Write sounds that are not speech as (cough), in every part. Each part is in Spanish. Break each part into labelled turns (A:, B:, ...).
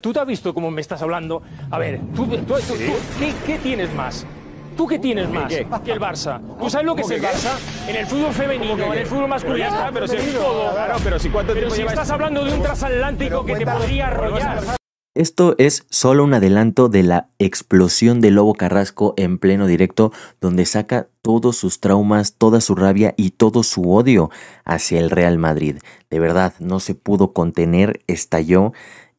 A: ¿Tú te has visto cómo me estás hablando? A ver, ¿tú, tú, tú, ¿Sí? ¿qué, más? ¿Tú tienes más tú qué tienes más que el Barça? ¿Tú sabes lo que es el Barça? En el fútbol femenino, en el fútbol masculino, pero, pero si todo. Claro, pero si, cuánto tiempo si estás este hablando de un transatlántico que te podría arrollar.
B: Esto es solo un adelanto de la explosión de Lobo Carrasco en pleno directo, donde saca todos sus traumas, toda su rabia y todo su odio hacia el Real Madrid. De verdad, no se pudo contener, estalló.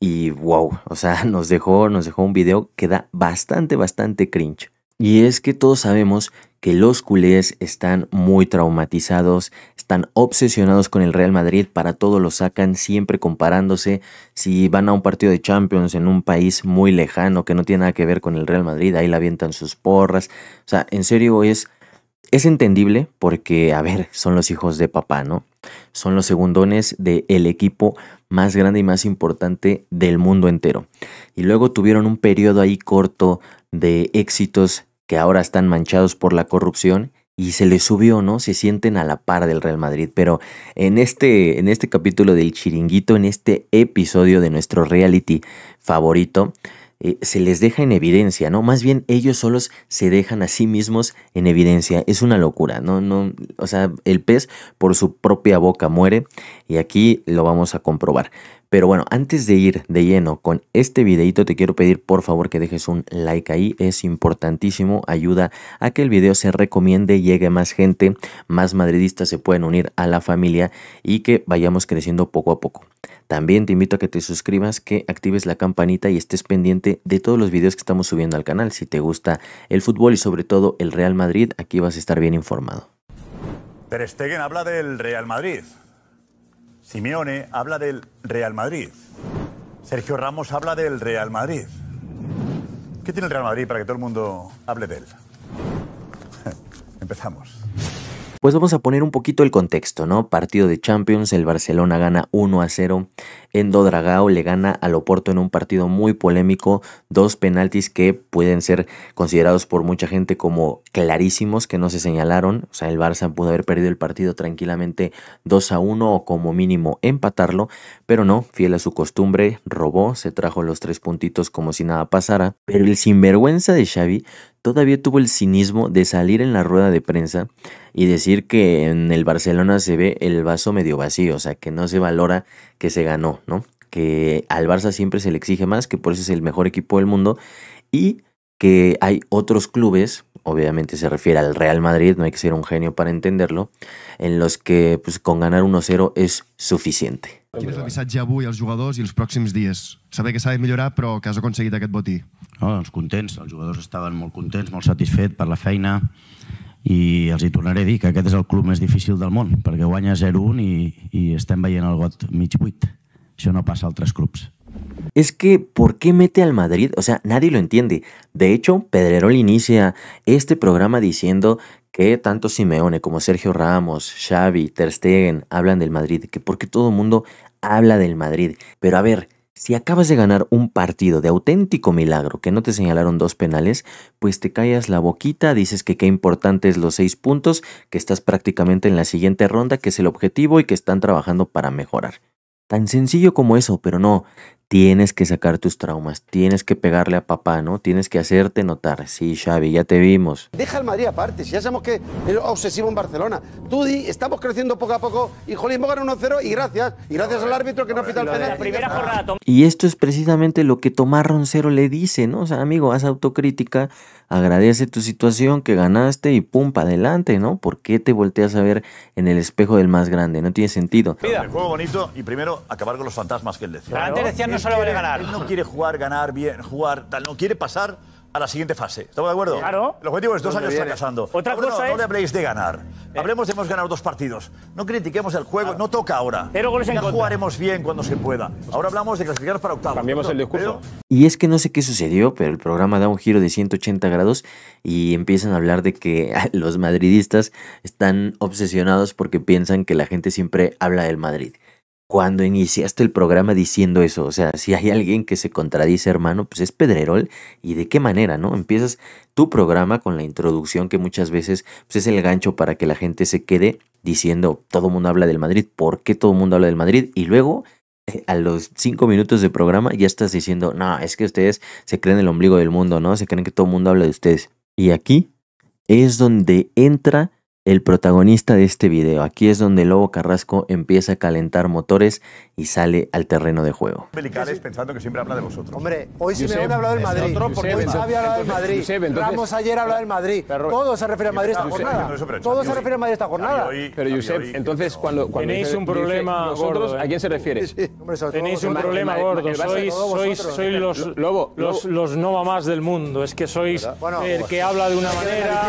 B: Y wow, o sea, (laughs) nos dejó, nos dejó un video que da bastante, bastante cringe. Y es que todos sabemos que los culés están muy traumatizados, están obsesionados con el Real Madrid, para todo lo sacan, siempre comparándose. Si van a un partido de Champions en un país muy lejano que no tiene nada que ver con el Real Madrid, ahí la avientan sus porras. O sea, en serio es, es entendible porque, a ver, son los hijos de papá, ¿no? Son los segundones del el equipo, más grande y más importante del mundo entero. Y luego tuvieron un periodo ahí corto de éxitos que ahora están manchados por la corrupción y se les subió, ¿no? Se sienten a la par del Real Madrid. Pero en este, en este capítulo del chiringuito, en este episodio de nuestro reality favorito, eh, se les deja en evidencia, ¿no? Más bien ellos solos se dejan a sí mismos en evidencia. Es una locura, ¿no? no o sea, el pez por su propia boca muere y aquí lo vamos a comprobar. Pero bueno, antes de ir de lleno con este videito, te quiero pedir por favor que dejes un like ahí, es importantísimo, ayuda a que el video se recomiende, llegue más gente, más madridistas se pueden unir a la familia y que vayamos creciendo poco a poco. También te invito a que te suscribas, que actives la campanita y estés pendiente de todos los videos que estamos subiendo al canal. Si te gusta el fútbol y sobre todo el Real Madrid, aquí vas a estar bien informado.
C: Ter Stegen habla del Real Madrid. Simeone habla del Real Madrid. Sergio Ramos habla del Real Madrid. ¿Qué tiene el Real Madrid para que todo el mundo hable de él?
B: (laughs) Empezamos. Pues vamos a poner un poquito el contexto, ¿no? Partido de Champions, el Barcelona gana 1 a 0 en Dragao le gana al Oporto en un partido muy polémico, dos penaltis que pueden ser considerados por mucha gente como clarísimos, que no se señalaron, o sea, el Barça pudo haber perdido el partido tranquilamente 2 a 1 o como mínimo empatarlo, pero no, fiel a su costumbre, robó, se trajo los tres puntitos como si nada pasara, pero el sinvergüenza de Xavi todavía tuvo el cinismo de salir en la rueda de prensa y decir que en el Barcelona se ve el vaso medio vacío, o sea, que no se valora que se ganó, ¿no? Que al Barça siempre se le exige más, que por eso es el mejor equipo del mundo y que hay otros clubes, obviamente se refiere al Real Madrid, no hay que ser un genio para entenderlo, en los que pues, con ganar 1-0 es suficiente. Quin és el missatge a los
D: jugadores i los próximos días? sabe que s'ha mejorar, pero però que has conseguido aquest botí. No, los contents, els jugadors estaven molt contents, molt satisfets per la feina, y els hi tornaré a que aquest és el club més difícil del món, perquè guanya 0-1 y i estem veient el got mig buit. Això no passa a altres clubs.
B: Es que, ¿por qué mete al Madrid? O sea, nadie lo entiende. De hecho, Pedrerol inicia este programa diciendo que tanto Simeone como Sergio Ramos, Xavi, Ter Stegen hablan del Madrid, que porque todo el mundo habla del Madrid. Pero a ver, si acabas de ganar un partido de auténtico milagro que no te señalaron dos penales, pues te callas la boquita, dices que qué importantes los seis puntos, que estás prácticamente en la siguiente ronda, que es el objetivo y que están trabajando para mejorar. Tan sencillo como eso, pero no, tienes que sacar tus traumas, tienes que pegarle a papá, ¿no? Tienes que hacerte notar. Sí, Xavi, ya te vimos. Deja
D: el Madrid aparte, si ya sabemos que es obsesivo en Barcelona. Tú di, estamos creciendo poco a poco y Jolín gana 1-0 y gracias, y gracias al árbitro que no pita el penal.
B: Y esto es precisamente lo que Tomás Roncero le dice, ¿no? O sea, amigo, haz autocrítica, agradece tu situación que ganaste y pum, para adelante, ¿no? ¿Por qué te volteas a ver en el espejo del más grande? No tiene sentido.
C: El juego bonito y primero acabar con los fantasmas que él decía no ganar. no quiere jugar, ganar bien, jugar tal, no quiere pasar a la siguiente fase. ¿Estamos de acuerdo? Claro. El dos años Otra cosa habléis de ganar. Eh. Hablemos de hemos ganado dos partidos. No critiquemos el juego, no toca ahora. Pero ya jugaremos bien cuando se pueda. Ahora hablamos de clasificar para octavos. cambiamos el discurso.
B: Y es que no sé qué sucedió, pero el programa da un giro de 180 grados y empiezan a hablar de que (laughs) los madridistas están obsesionados porque piensan que la gente siempre habla del Madrid cuando iniciaste el programa diciendo eso. O sea, si hay alguien que se contradice, hermano, pues es Pedrerol. ¿Y de qué manera, no? Empiezas tu programa con la introducción que muchas veces pues, es el gancho para que la gente se quede diciendo, todo el mundo habla del Madrid, ¿por qué todo el mundo habla del Madrid? Y luego, eh, a los cinco minutos de programa, ya estás diciendo, no, es que ustedes se creen el ombligo del mundo, ¿no? Se creen que todo el mundo habla de ustedes. Y aquí es donde entra el protagonista de este video. Aquí es donde el Lobo Carrasco empieza a calentar motores y sale al terreno de juego.
C: Belicales pensando que siempre habla de vosotros.
D: Hombre, hoy Josep, me ha hablado del Madrid. porque hoy Xavi ha hablado del Madrid. Josep, entonces, ayer ha hablado del Madrid. ...todos se refiere a Madrid esta jornada. Todos se refiere a Madrid esta jornada.
A: pero Josep, entonces cuando, tenéis un problema ¿a quién se ¿eh? refiere? Sí,
C: tenéis un problema gordo. Sois, ¿eh?
A: los, Lobo, los, los no mamás del mundo. Es que sois el que pues, habla de una manera.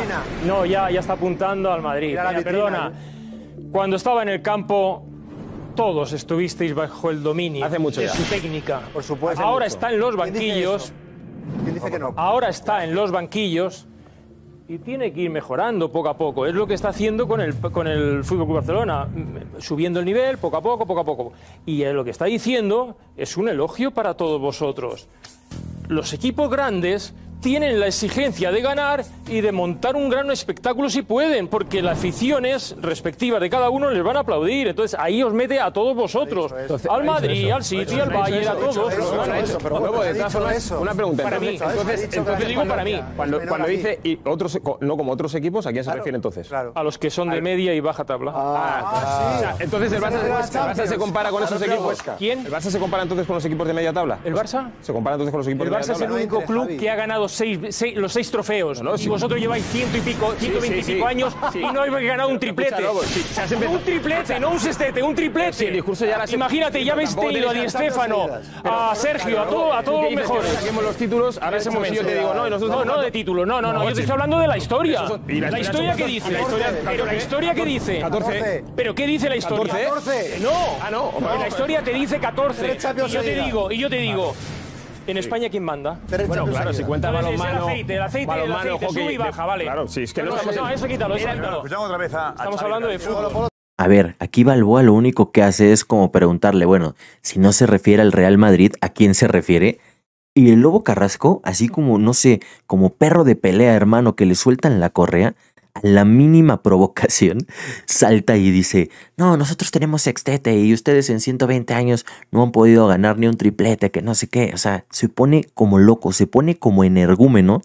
A: No, ya, está apuntando al Madrid. perdona. ¿eh? Cuando estaba en el campo todos estuvisteis bajo el dominio Hace mucho de su técnica. Por supuesto. Ahora está en los banquillos. Ahora está en los banquillos y tiene que ir mejorando poco a poco. Es lo que está haciendo con el, con el Fútbol Club Barcelona, subiendo el nivel poco a poco, poco a poco. Y lo que está diciendo es un elogio para todos vosotros. Los equipos grandes tienen la exigencia de ganar y de montar un gran espectáculo si pueden, porque las aficiones respectivas de cada uno les van a aplaudir. Entonces ahí os mete a todos vosotros, al Madrid, al City, al Bayern, a todos. Una pregunta. Para mí, entonces, entonces digo para mí. Cuando, cuando dice y otros, no como otros equipos, ¿a quién se refiere entonces? A los que son de media y baja tabla. Ah, ah, ah, entonces el Barça, el Barça se compara con esos equipos. ¿Quién? El Barça se compara entonces con los equipos de media tabla. ¿El Barça? Se compara entonces con los equipos de media tabla. El Barça es el único club que ha ganado los seis, trofeos si vosotros lleváis ciento y pico, ciento veintipico años y no habéis ganado un triplete. Un triplete, no un sextete, un triplete. Imagínate, ya habéis tenido a Di Stéfano, a Sergio, a todos a todos los mejores. títulos, ese momento no, no, de título, no, no, no, yo estoy hablando de la historia. La historia que dice. Pero la historia que dice. ¿Pero qué dice la historia? 14. No. Ah, no. La historia te dice 14. Y yo te digo, y yo te digo. ¿En España quién manda? Bueno, claro, si cuenta balonmano... El aceite, el aceite, el aceite, sube y baja, vale. Claro, sí, es
C: que no... No, eso quítalo, eso quítalo. Estamos hablando de fútbol.
B: A ver, aquí Balboa lo único que hace es como preguntarle, bueno, si no se refiere al Real Madrid, ¿a quién se refiere? Y el Lobo Carrasco, así como, no sé, como perro de pelea, hermano, que le sueltan la correa, la mínima provocación, salta y dice, no, nosotros tenemos sextete y ustedes en 120 años no han podido ganar ni un triplete, que no sé qué. O sea, se pone como loco, se pone como energúmeno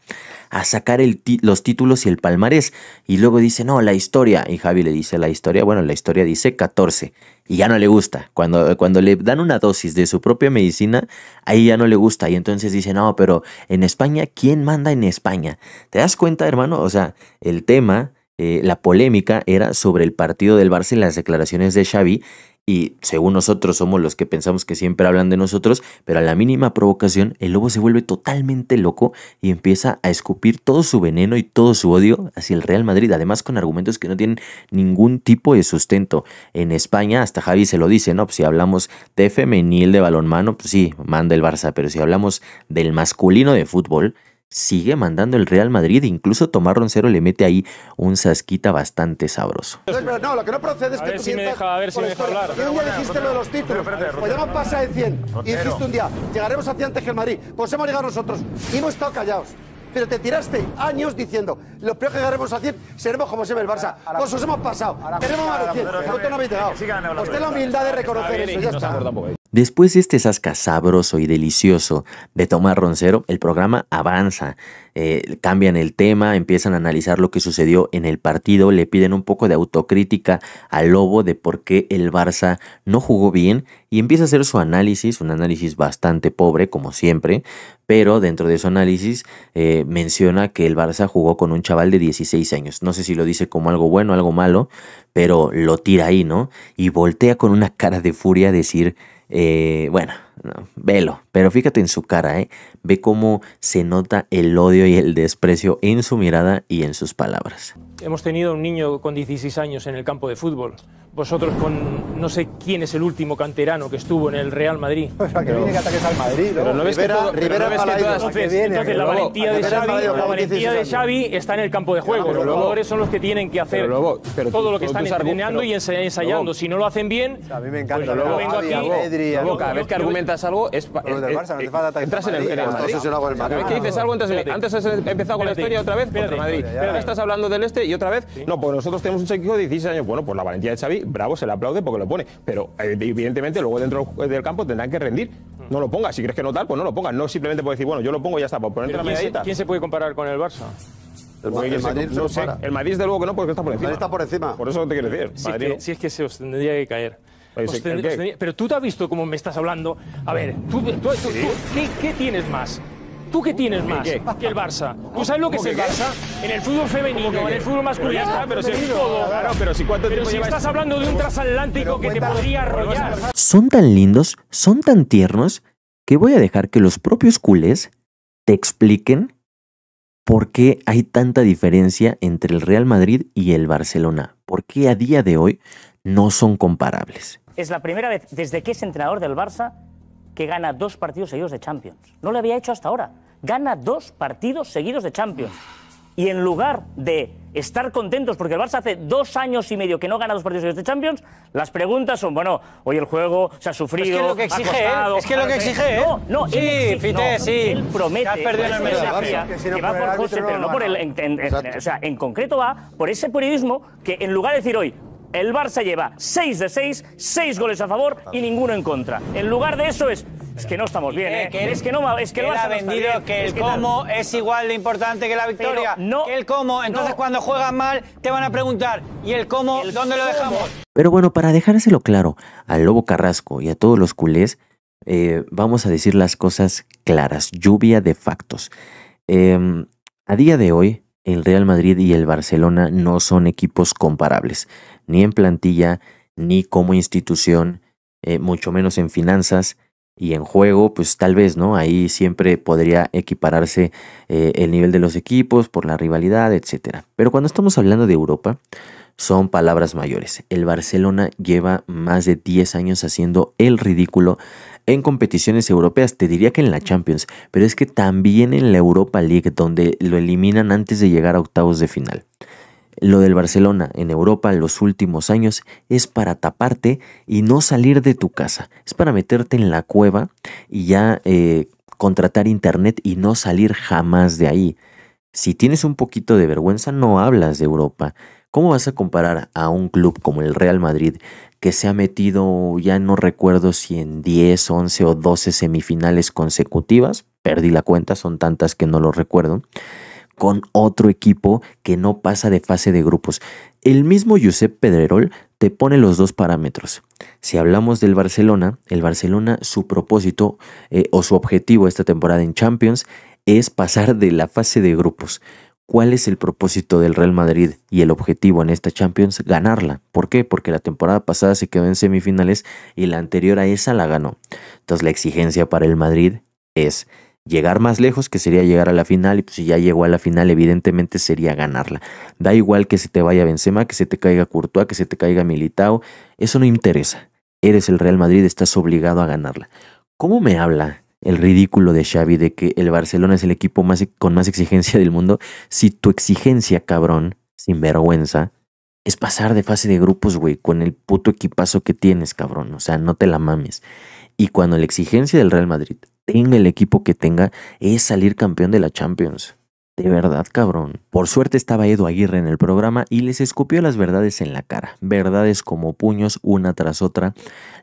B: a sacar los títulos y el palmarés. Y luego dice, no, la historia. Y Javi le dice, la historia, bueno, la historia dice 14 y ya no le gusta. Cuando, cuando le dan una dosis de su propia medicina, ahí ya no le gusta. Y entonces dice, no, pero en España, ¿quién manda en España? ¿Te das cuenta, hermano? O sea, el tema, eh, la polémica era sobre el partido del Barça y las declaraciones de Xavi y según nosotros somos los que pensamos que siempre hablan de nosotros, pero a la mínima provocación el lobo se vuelve totalmente loco y empieza a escupir todo su veneno y todo su odio hacia el Real Madrid, además con argumentos que no tienen ningún tipo de sustento. En España hasta Javi se lo dice, ¿no? Pues si hablamos de femenil de balonmano, pues sí, manda el Barça, pero si hablamos del masculino de fútbol, sigue mandando el Real Madrid, incluso Tomás Roncero le mete ahí un sasquita bastante sabroso.
D: No, lo que no procede es que a ver si me deja, a ver si me deja hablar. un día dijiste lo de los títulos, pues ya van pasa de 100, y dijiste un día, llegaremos hacia antes que el Madrid, pues hemos llegado nosotros, y hemos estado callados pero te tiraste años diciendo lo peor que llegaremos a 100 seremos como se ve el Barça. Pues os hemos pasado. Tenemos más de 100. no habéis llegado. Usted la humildad de reconocer eso. Ya
C: está.
B: Después de este sasca sabroso y delicioso de Tomás Roncero, el programa avanza, eh, cambian el tema, empiezan a analizar lo que sucedió en el partido, le piden un poco de autocrítica al Lobo de por qué el Barça no jugó bien y empieza a hacer su análisis, un análisis bastante pobre como siempre, pero dentro de su análisis eh, menciona que el Barça jugó con un chaval de 16 años. No sé si lo dice como algo bueno, algo malo, pero lo tira ahí, ¿no? Y voltea con una cara de furia a decir eh, bueno, velo, pero fíjate en su cara, ¿eh? Ve cómo se nota el odio y el desprecio en su mirada y en sus palabras.
A: Hemos tenido un niño con 16 años en el campo de fútbol vosotros con no sé quién es el último canterano que estuvo en el Real Madrid. (laughs) O que
D: viene que ataques al Madrid, Pero no ves que Rivera todas, entonces, la valentía de Xavi, la valentía de
A: Xavi está en el campo de juego. los jugadores son los que tienen que hacer todo lo que están entrenando y ensayando. si no lo hacen bien,
C: a mí me encanta. luego pues vengo aquí. cada vez que argumentas
A: algo es eh, eh, entras en el Madrid. que dices algo Antes has empezado con la historia otra vez contra Madrid. Ahora estás hablando del este y otra vez, no, pues nosotros tenemos un chico de 16 años. Bueno, pues la valentía de Xavi bravo, se le aplaude porque lo pone. Pero eh, evidentemente luego dentro del campo tendrán que rendir. Mm. No lo pongas, si crees que no tal, pues no lo pongas. No simplemente por decir, bueno, yo lo pongo y ya está, por pues ponerte la medallita. ¿Quién se puede comparar con el Barça? El Madrid, no sé, el Madrid de luego que no, porque está por encima. Madrid está por encima. Por eso te quiero decir. Si, es que, si es que se os tendría que caer. Pues pero tú te has visto cómo me estás hablando. A ver, tú, tú, ¿qué tienes más? ¿Tú qué tienes más que el Barça? ¿Tú sabes lo que es el Barça? En el fútbol femenino, en el fútbol masculino, pero, si es todo. Claro, pero si cuánto pero si estás hablando de un transatlántico que te podría
B: arrollar. Son tan lindos, son tan tiernos, que voy a dejar que los propios culés te expliquen por qué hay tanta diferencia entre el Real Madrid y el Barcelona. ¿Por qué a día de hoy no son comparables?
A: Es la primera vez desde que es entrenador del Barça que gana dos partidos seguidos de Champions. No lo había hecho hasta ahora. Gana dos partidos seguidos de Champions. Y en lugar de estar contentos porque el Barça hace dos años y medio que no gana dos partidos seguidos de Champions, las preguntas son, bueno, hoy el juego se ha sufrido, es que lo que exige, es que lo que exige, No, no, sí, él sí. Él promete el que, va por José, pero no, por el... o sea, en concreto va por ese periodismo que en lugar de decir hoy, el Barça lleva 6 de 6, 6 goles a favor y ninguno en contra. En lugar de eso es es que no estamos bien, ¿eh? ¿eh? es que no es que, ha vendido que el cómo
B: es igual de importante que la victoria. no, el cómo, entonces cuando juegan mal te van a preguntar, ¿y el cómo dónde lo dejamos? Pero bueno, para dejárselo claro al Lobo Carrasco y a todos los culés, eh, vamos a decir las cosas claras, lluvia de factos. Em, a día de hoy, el Real Madrid y el Barcelona no son equipos comparables ni en plantilla, ni como institución, eh, mucho menos en finanzas y en juego, pues tal vez, ¿no? Ahí siempre podría equipararse eh, el nivel de los equipos por la rivalidad, etc. Pero cuando estamos hablando de Europa, son palabras mayores. El Barcelona lleva más de 10 años haciendo el ridículo en competiciones europeas, te diría que en la Champions, pero es que también en la Europa League, donde lo eliminan antes de llegar a octavos de final. Lo del Barcelona en Europa en los últimos años es para taparte y no salir de tu casa. Es para meterte en la cueva y ya eh, contratar internet y no salir jamás de ahí. Si tienes un poquito de vergüenza, no hablas de Europa. ¿Cómo vas a comparar a un club como el Real Madrid, que se ha metido, ya no recuerdo si en 10, 11 o 12 semifinales consecutivas? Perdí la cuenta, son tantas que no lo recuerdo con otro equipo que no pasa de fase de grupos. El mismo Josep Pedrerol te pone los dos parámetros. Si hablamos del Barcelona, el Barcelona, su propósito eh, o su objetivo esta temporada en Champions es pasar de la fase de grupos. ¿Cuál es el propósito del Real Madrid y el objetivo en esta Champions? Ganarla. ¿Por qué? Porque la temporada pasada se quedó en semifinales y la anterior a esa la ganó. Entonces la exigencia para el Madrid es llegar más lejos, que sería llegar a la final, y pues si ya llegó a la final, evidentemente sería ganarla. Da igual que se te vaya Benzema, que se te caiga Courtois, que se te caiga Militao, eso no interesa. Eres el Real Madrid, estás obligado a ganarla. ¿Cómo me habla el ridículo de Xavi de que el Barcelona es el equipo con más exigencia del mundo si tu exigencia, cabrón, sin vergüenza, es pasar de fase de grupos, güey, con el puto equipazo que tienes, cabrón. O sea, no te la mames. Y cuando la exigencia del Real Madrid tenga el equipo que tenga, es salir campeón de la Champions. De verdad, cabrón. Por suerte estaba Edu Aguirre en el programa y les escupió las verdades en la cara. Verdades como puños, una tras otra.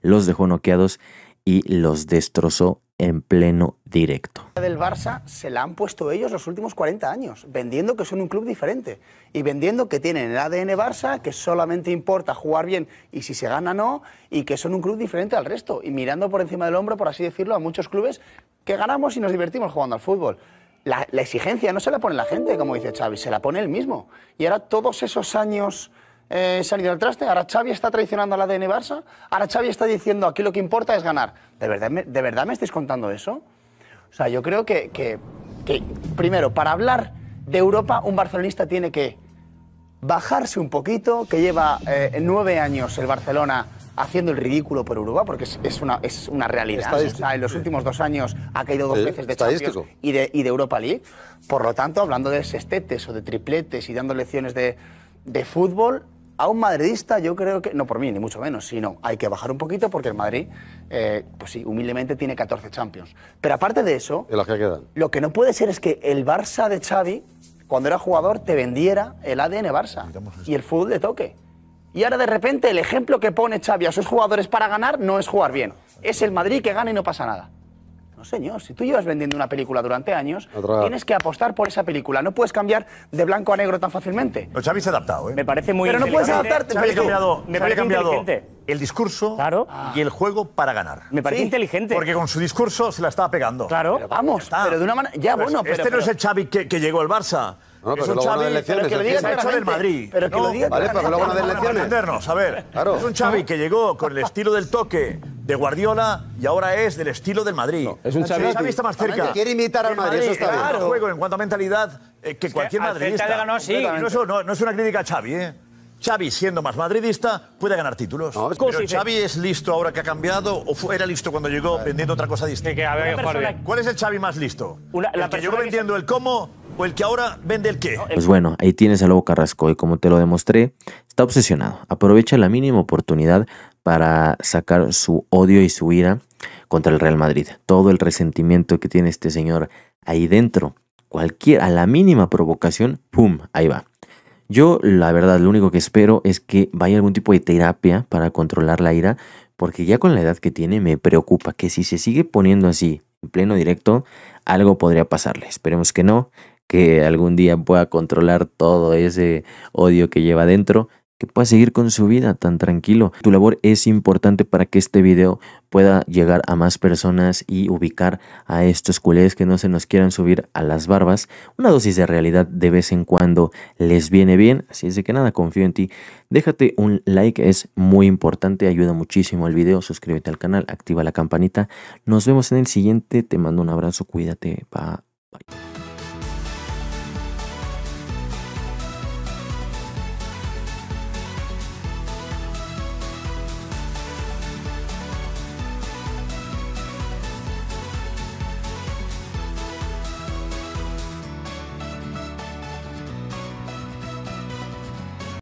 B: Los dejó noqueados y los destrozó en pleno directo.
D: Del Barça se la han puesto ellos los últimos 40 años, vendiendo que son un club diferente y vendiendo que tienen el ADN Barça, que solamente importa jugar bien y si se gana no, y que son un club diferente al resto, y mirando por encima del hombro, por así decirlo, a muchos clubes que ganamos y nos divertimos jugando al fútbol. La, la exigencia no se la pone la gente, como dice Xavi, se la pone él mismo. Y ahora todos esos años eh, salido al traste, ahora Xavi está traicionando a la ADN Barça, ahora Xavi está diciendo aquí lo que importa es ganar. ¿De verdad me, de verdad me estáis contando eso? O sea, yo creo que, que, primero, para hablar de Europa, un barcelonista tiene que bajarse un poquito, que lleva eh, nueve años el Barcelona haciendo el ridículo por Europa, porque es, una, es una realidad. en los últimos dos años ha caído dos veces de Champions y de, y de, Europa League. Por lo tanto, hablando de sextetes o de tripletes y dando lecciones de, de fútbol, a un madridista yo creo que, no por mí, ni mucho menos, sino hay que bajar un poquito porque el Madrid, eh, pues sí, humildemente tiene 14 Champions. Pero aparte de eso, lo que no puede ser es que el Barça de Xavi, cuando era jugador, te vendiera el ADN Barça y el fútbol de toque. Y ahora de repente el ejemplo que pone Xavi a sus jugadores para ganar no es jugar bien. Es el Madrid que gana y no pasa nada señor, si tú llevas vendiendo una película durante años, tienes que apostar por esa película. No puedes cambiar de blanco a negro tan fácilmente. Pero Xavi se ha adaptado, ¿eh? Me parece muy Pero no puedes adaptarte. ha cambiado, me parece
C: el discurso y el juego para ganar. Me parece inteligente. Porque con su discurso se la estaba pegando. Claro. vamos, pero de una manera... Ya, bueno, este pero... Este no es el Xavi que, que llegó al Barça no, pero es un luego Xavi, que hecho Madrid. Pero que lo diga Vale, pero luego no de elecciones. a ver. Claro. Es un Xavi que llegó con el estilo del toque de Guardiola y ahora es del estilo del Madrid. es un Xavi. que Xavi está más cerca. quiere imitar al Madrid, eso está claro. bien. Claro. juego en cuanto a mentalidad eh, que cualquier madridista. ganó, sí. no, eso, no, no es una crítica a Xavi, ¿eh? Xavi, siendo más madridista, puede ganar títulos. No, pero Xavi es listo ahora que ha cambiado o era listo cuando llegó vendiendo otra cosa distinta. Que, ¿Cuál es el Xavi más listo? la el que llegó vendiendo el cómo o que ahora vende
B: el qué? Pues bueno, ahí tienes a Lobo Carrasco y como te lo demostré, está obsesionado. Aprovecha la mínima oportunidad para sacar su odio y su ira contra el Real Madrid. Todo el resentimiento que tiene este señor ahí dentro. Cualquier, a la mínima provocación, ¡pum! Ahí va. Yo, la verdad, lo único que espero es que vaya algún tipo de terapia para controlar la ira, porque ya con la edad que tiene me preocupa que si se sigue poniendo así, en pleno directo, algo podría pasarle. Esperemos que no que algún día pueda controlar todo ese odio que lleva dentro, que pueda seguir con su vida tan tranquilo. Tu labor es importante para que este video pueda llegar a más personas y ubicar a estos culés que no se nos quieran subir a las barbas. Una dosis de realidad de vez en cuando les viene bien, así es de que nada, confío en ti. Déjate un like, es muy importante, ayuda muchísimo el video, suscríbete al canal, activa la campanita. Nos vemos en el siguiente, te mando un abrazo, cuídate, bye. bye.